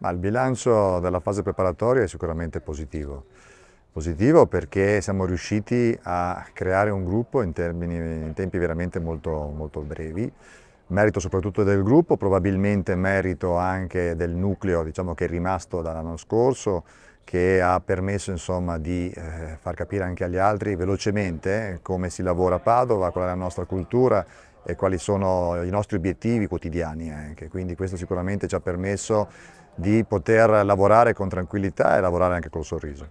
Ma il bilancio della fase preparatoria è sicuramente positivo. Positivo perché siamo riusciti a creare un gruppo in, termini, in tempi veramente molto, molto, brevi. Merito soprattutto del gruppo, probabilmente merito anche del nucleo diciamo, che è rimasto dall'anno scorso, che ha permesso insomma, di eh, far capire anche agli altri velocemente eh, come si lavora a Padova, qual è la nostra cultura e quali sono i nostri obiettivi quotidiani anche. Quindi questo sicuramente ci ha permesso di poter lavorare con tranquillità e lavorare anche col sorriso.